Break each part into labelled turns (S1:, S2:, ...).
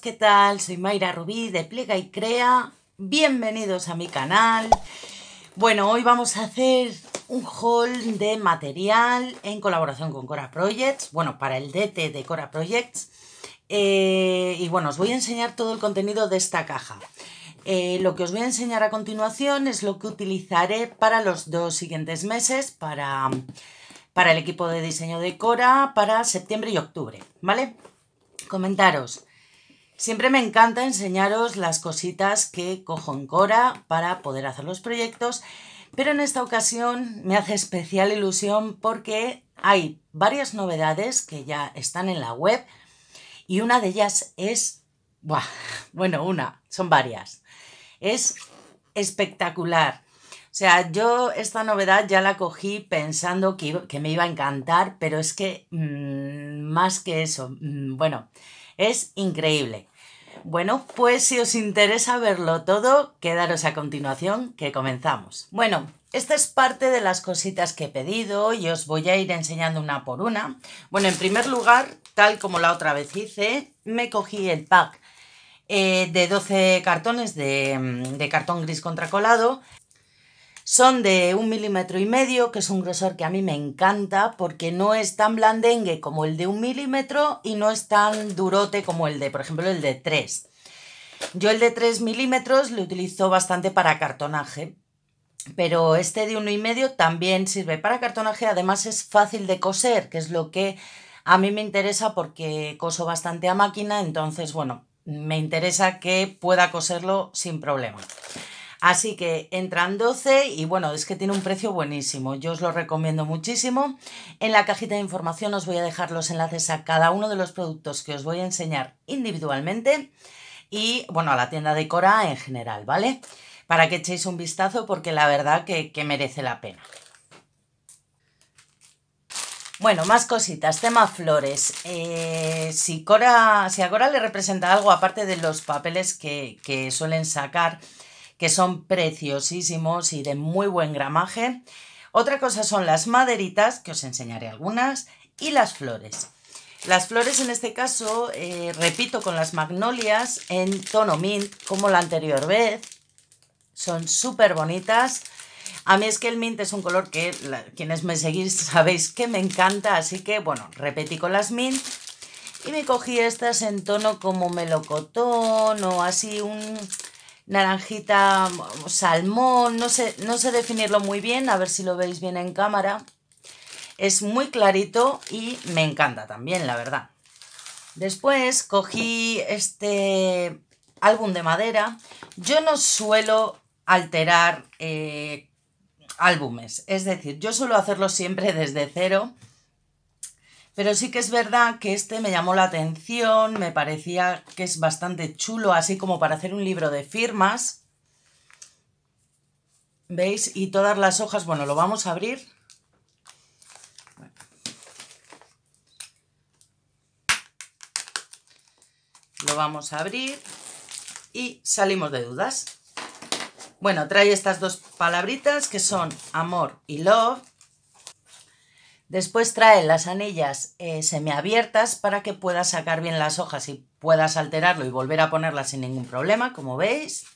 S1: ¿qué tal? Soy Mayra Rubí de Pliega y Crea. Bienvenidos a mi canal. Bueno, hoy vamos a hacer un haul de material en colaboración con Cora Projects, bueno, para el DT de Cora Projects. Eh, y bueno, os voy a enseñar todo el contenido de esta caja. Eh, lo que os voy a enseñar a continuación es lo que utilizaré para los dos siguientes meses, para, para el equipo de diseño de Cora, para septiembre y octubre, ¿vale? Comentaros Siempre me encanta enseñaros las cositas que cojo en Cora para poder hacer los proyectos, pero en esta ocasión me hace especial ilusión porque hay varias novedades que ya están en la web y una de ellas es, bueno, una, son varias, es espectacular. O sea, yo esta novedad ya la cogí pensando que, me iba a encantar, pero es que mm, más que eso, mm, bueno, es increíble. Bueno, pues si os interesa verlo todo, quedaros a continuación que comenzamos. Bueno, esta es parte de las cositas que he pedido y os voy a ir enseñando una por una. Bueno, en primer lugar, tal como la otra vez hice, me cogí el pack eh, de 12 cartones de, mm, de cartón gris contracolado son de un milímetro y medio, que es un grosor que a mí me encanta porque no es tan blandengue como el de un milímetro y no es tan durote como el de, por ejemplo, el de 3. Yo el de 3 milímetros lo utilizo bastante para cartonaje, pero este de uno y medio también sirve para cartonaje. Además es fácil de coser, que es lo que a mí me interesa porque coso bastante a máquina, entonces bueno, me interesa que pueda coserlo sin problema. Así que entran 12 y bueno, es que tiene un precio buenísimo. Yo os lo recomiendo muchísimo. En la cajita de información os voy a dejar los enlaces a cada uno de los productos que os voy a enseñar individualmente y bueno, a la tienda de Cora en general, ¿vale? Para que echéis un vistazo porque la verdad que, merece la pena. Bueno, más cositas, tema flores. Eh, si, Cora, si a Cora le representa algo, aparte de los papeles que, que suelen sacar, que son preciosísimos y de muy buen gramaje. Otra cosa son las maderitas, que os enseñaré algunas, y las flores. Las flores en este caso, eh, repito, con las magnolias en tono mint, como la anterior vez. Son súper bonitas. A mí es que el mint es un color que quienes me seguís sabéis que me encanta, así que bueno, repetí con las mint. Y me cogí estas en tono como melocotón o así un naranjita, mm, salmón, no sé, no sé definirlo muy bien, a ver si lo veis bien en cámara. Es muy clarito y me encanta también, la verdad. Después cogí este álbum de madera. Yo no suelo alterar eh, álbumes, es decir, yo suelo hacerlo siempre desde cero pero sí que es verdad que este me llamó la atención, me parecía que es bastante chulo, así como para hacer un libro de firmas. ¿Veis? Y todas las hojas, bueno, lo vamos a abrir. Lo vamos a abrir y salimos de dudas. Bueno, trae estas dos palabritas que son amor y love Después trae las anillas eh, semiabiertas para que puedas sacar bien las hojas y puedas alterarlo y volver a ponerlas sin ningún problema, como veis.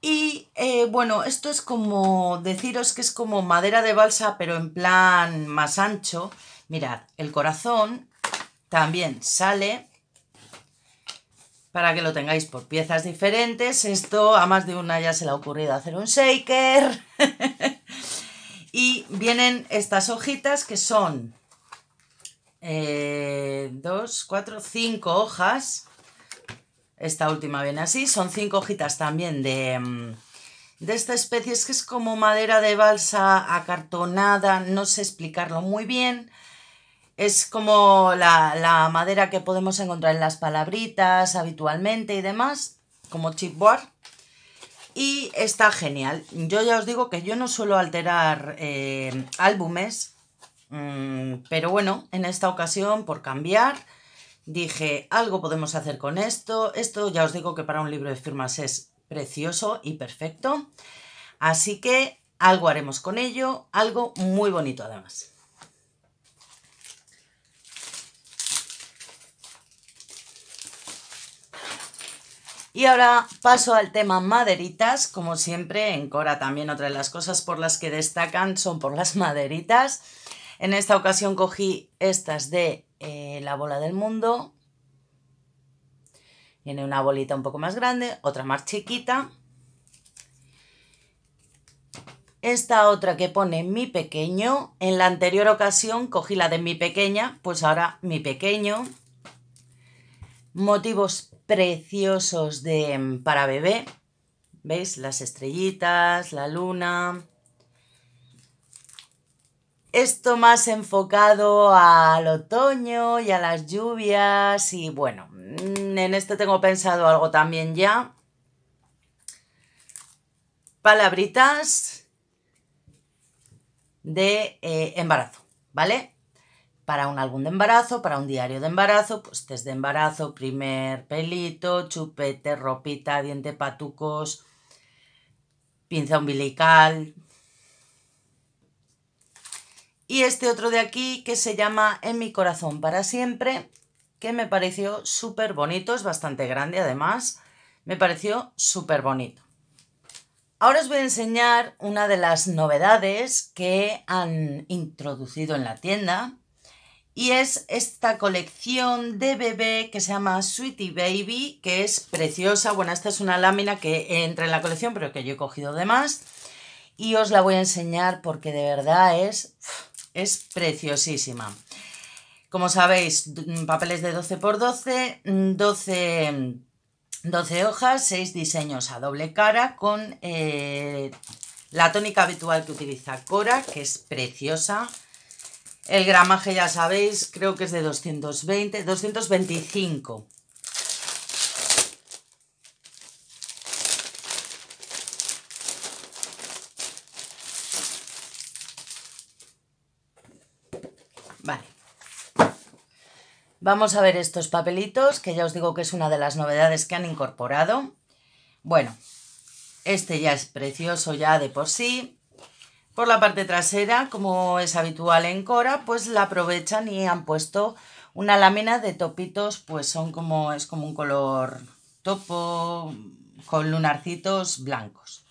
S1: Y eh, bueno, esto es como deciros que es como madera de balsa, pero en plan más ancho. Mirad, el corazón también sale para que lo tengáis por piezas diferentes. Esto a más de una ya se le ha ocurrido hacer un shaker. Y vienen estas hojitas que son eh, dos, cuatro, cinco hojas. Esta última viene así. Son cinco hojitas también mm, de, esta especie. Es que es como madera de balsa acartonada. No sé explicarlo muy bien. Es como la madera que podemos encontrar en las palabritas habitualmente y demás, como chipboard. Y está genial. Yo ya os digo que yo no suelo alterar eh, álbumes, mm, pero bueno, en esta ocasión, por cambiar, dije, algo podemos hacer con esto. Esto ya os digo que para un libro de firmas es precioso y perfecto. Así que algo haremos con ello, algo muy bonito además. Y ahora paso al tema maderitas, como siempre en Cora también otra de las cosas por las que destacan son por las maderitas. En esta ocasión cogí estas de eh, la bola del mundo. Tiene una bolita un poco más grande, otra más chiquita. Esta otra que pone mi pequeño. En la anterior ocasión cogí la de mi pequeña, pues ahora mi pequeño. Motivos preciosos de, mm, para bebé. ¿Veis? Las estrellitas, la luna. Esto más enfocado al otoño y a las lluvias y bueno, mm, en este tengo pensado algo también ya. Palabritas de eh, embarazo, ¿vale? para un álbum de embarazo, para un diario de embarazo, pues test de embarazo, primer pelito, chupete, ropita, diente patucos, pinza umbilical. Y este otro de aquí que se llama En mi corazón para siempre, que me pareció súper bonito, es bastante grande además, me pareció súper bonito. Ahora os voy a enseñar una de las novedades que han introducido en la tienda, y es esta colección de bebé que se llama Sweetie Baby, que es preciosa. Bueno, esta es una lámina que entra en la colección, pero que yo he cogido de más. Y os la voy a enseñar porque de verdad es, es preciosísima. Como sabéis, papeles de 12x12, 12, 12 hojas, 6 diseños a doble cara con eh, la tónica habitual que utiliza Cora, que es preciosa el gramaje ya sabéis, creo que es de 220, 225. Vale. Vamos a ver estos papelitos, que ya os digo que es una de las novedades que han incorporado. Bueno, este ya es precioso ya de por sí. Por la parte trasera, como es habitual en Cora, pues la aprovechan y han puesto una lámina de topitos, pues son como, es como un color topo con lunarcitos blancos.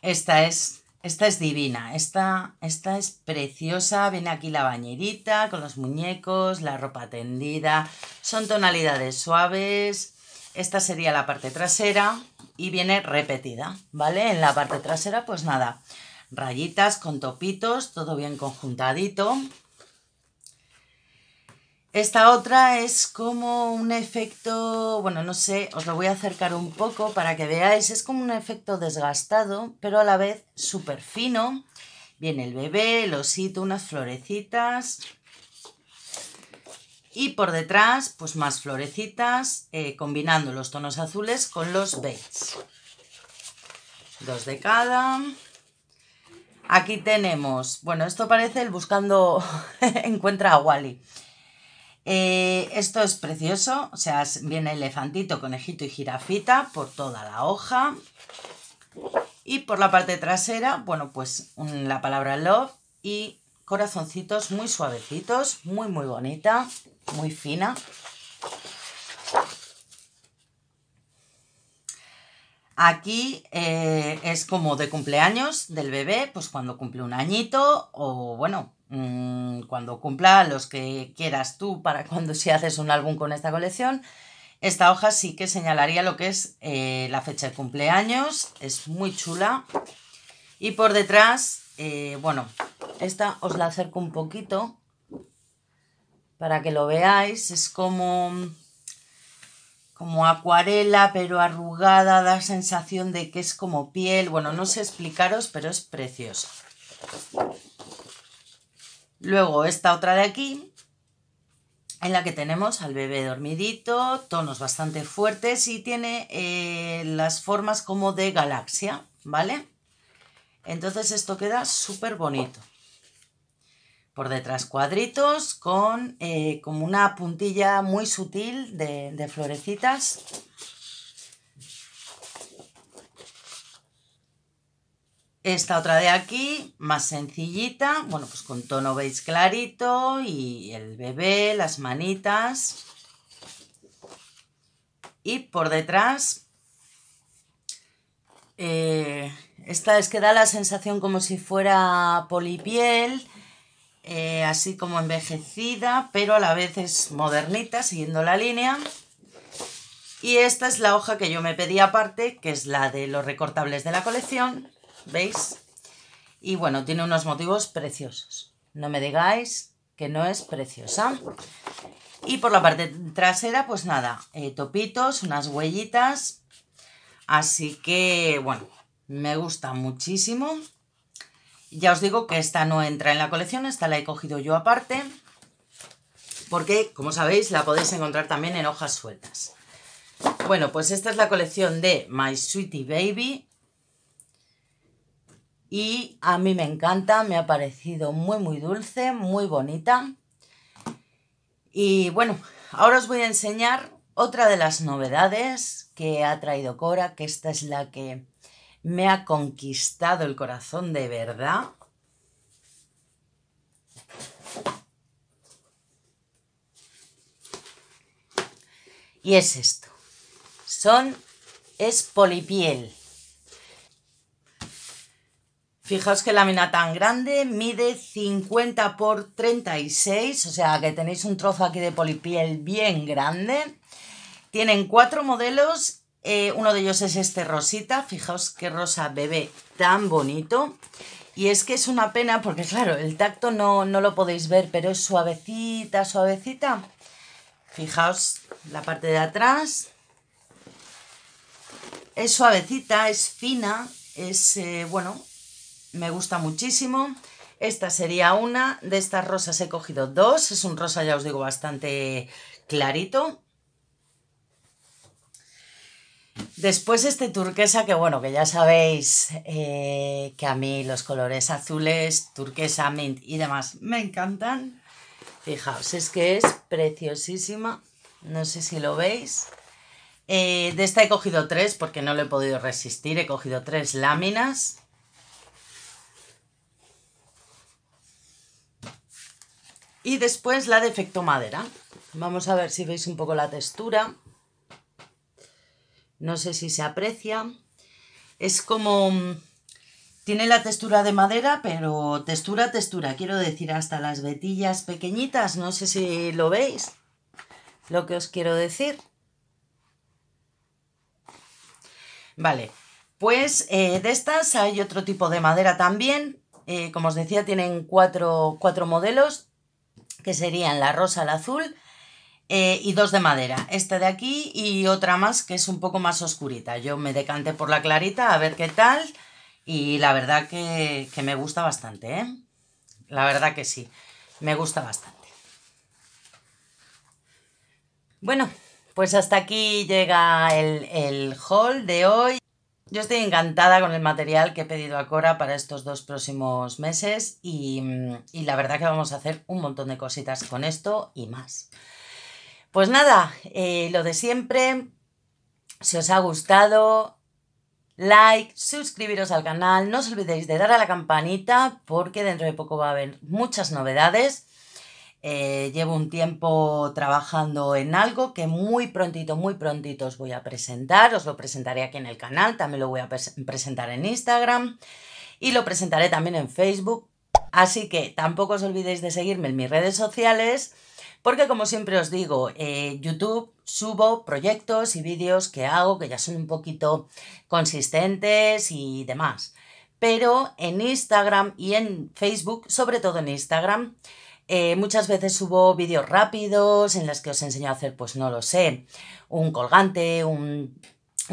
S1: Esta es, esta es divina, esta, esta es preciosa, viene aquí la bañerita con los muñecos, la ropa tendida, son tonalidades suaves, esta sería la parte trasera y viene repetida, ¿vale? En la parte trasera, pues nada, rayitas con topitos, todo bien conjuntadito. Esta otra es como un efecto, bueno, no sé, os lo voy a acercar un poco para que veáis, es como un efecto desgastado, pero a la vez súper fino. Viene el bebé, el osito, unas florecitas, y por detrás, pues más florecitas, eh, combinando los tonos azules con los beige. Dos de cada. Aquí tenemos, bueno, esto parece el buscando, encuentra a Wally. Eh, esto es precioso, o sea, viene elefantito, conejito y jirafita por toda la hoja. Y por la parte trasera, bueno, pues la palabra love y corazoncitos muy suavecitos, muy muy bonita, muy fina. Aquí eh, es como de cumpleaños del bebé, pues cuando cumple un añito o bueno, mm, cuando cumpla los que quieras tú para cuando si haces un álbum con esta colección. Esta hoja sí que señalaría lo que es eh, la fecha de cumpleaños, es muy chula. Y por detrás, eh, bueno, esta os la acerco un poquito para que lo veáis. Es como, como acuarela, pero arrugada, da sensación de que es como piel. Bueno, no sé explicaros, pero es preciosa. Luego esta otra de aquí, en la que tenemos al bebé dormidito, tonos bastante fuertes y tiene eh, las formas como de galaxia, ¿vale? Entonces esto queda súper bonito por detrás cuadritos con eh, como una puntilla muy sutil de, florecitas. Esta otra de aquí, más sencillita, bueno, pues con tono beige clarito y el bebé, las manitas. Y por detrás, eh, esta es que da la sensación como si fuera polipiel, eh, así como envejecida, pero a la vez es modernita, siguiendo la línea. Y esta es la hoja que yo me pedí aparte, que es la de los recortables de la colección, ¿veis? Y bueno, tiene unos motivos preciosos. No me digáis que no es preciosa. Y por la parte trasera, pues nada, eh, topitos, unas huellitas. Así que, bueno, me gusta muchísimo. Ya os digo que esta no entra en la colección, esta la he cogido yo aparte, porque, como sabéis, la podéis encontrar también en hojas sueltas. Bueno, pues esta es la colección de My Sweetie Baby. Y a mí me encanta, me ha parecido muy, muy dulce, muy bonita. Y bueno, ahora os voy a enseñar otra de las novedades que ha traído Cora, que esta es la que me ha conquistado el corazón de verdad. Y es esto. Son, es polipiel. Fijaos que lámina tan grande, mide 50 por 36, o sea que tenéis un trozo aquí de polipiel bien grande. Tienen cuatro modelos eh, uno de ellos es este rosita, fijaos qué rosa bebé tan bonito. Y es que es una pena porque claro, el tacto no, no lo podéis ver, pero es suavecita, suavecita. Fijaos la parte de atrás. Es suavecita, es fina, es, eh, bueno, me gusta muchísimo. Esta sería una, de estas rosas he cogido dos, es un rosa ya os digo bastante clarito. Después este turquesa, que bueno, que ya sabéis eh, que a mí los colores azules, turquesa, mint y demás me encantan. Fijaos, es que es preciosísima. No sé si lo veis. Eh, de esta he cogido tres porque no lo he podido resistir. He cogido tres láminas. Y después la de efecto madera. Vamos a ver si veis un poco la textura. No sé si se aprecia. Es como... Mm, tiene la textura de madera, pero textura, textura. Quiero decir, hasta las vetillas pequeñitas. No sé si lo veis. Lo que os quiero decir. Vale. Pues eh, de estas hay otro tipo de madera también. Eh, como os decía, tienen cuatro, cuatro modelos. Que serían la rosa, la azul, eh, y dos de madera. Esta de aquí y otra más que es un poco más oscurita. Yo me decanté por la clarita a ver qué tal y la verdad que, me gusta bastante, ¿eh? La verdad que sí, me gusta bastante. Bueno, pues hasta aquí llega el, el haul de hoy. Yo estoy encantada con el material que he pedido a Cora para estos dos próximos meses y, y, la verdad que vamos a hacer un montón de cositas con esto y más. Pues nada, eh, lo de siempre. Si os ha gustado, like, suscribiros al canal, no os olvidéis de dar a la campanita porque dentro de poco va a haber muchas novedades. Eh, llevo un tiempo trabajando en algo que muy prontito, muy prontito os voy a presentar. Os lo presentaré aquí en el canal, también lo voy a presentar en Instagram y lo presentaré también en Facebook. Así que tampoco os olvidéis de seguirme en mis redes sociales. Porque como siempre os digo, en eh, YouTube subo proyectos y vídeos que hago que ya son un poquito consistentes y demás. Pero en Instagram y en Facebook, sobre todo en Instagram, eh, muchas veces subo vídeos rápidos en los que os enseño a hacer, pues no lo sé, un colgante, un,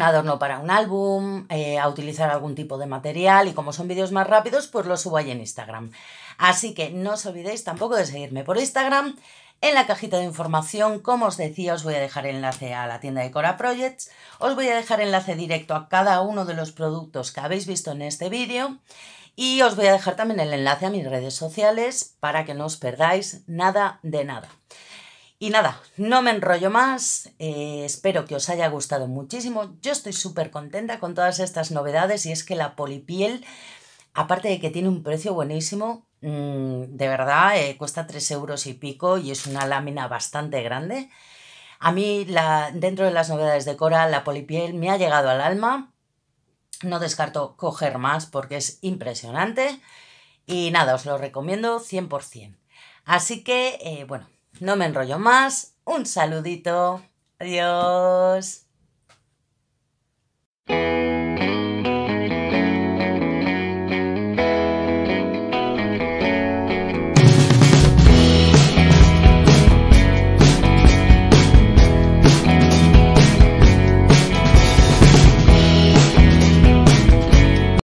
S1: adorno para un álbum, eh, a utilizar algún tipo de material y como son vídeos más rápidos, pues los subo ahí en Instagram. Así que no os olvidéis tampoco de seguirme por Instagram, en la cajita de información, como os decía, os voy a dejar enlace a la tienda de Cora Projects, os voy a dejar enlace directo a cada uno de los productos que habéis visto en este vídeo y os voy a dejar también el enlace a mis redes sociales para que no os perdáis nada de nada. Y nada, no me enrollo más, eh, espero que os haya gustado muchísimo, yo estoy súper contenta con todas estas novedades y es que la polipiel, aparte de que tiene un precio buenísimo, Mm, de verdad, eh, cuesta 3 euros y pico y es una lámina bastante grande. A mí, la, dentro de las novedades de Cora, la polipiel me ha llegado al alma. No descarto coger más porque es impresionante. Y nada, os lo recomiendo 100%. Así que, eh, bueno, no me enrollo más. Un saludito. Adiós.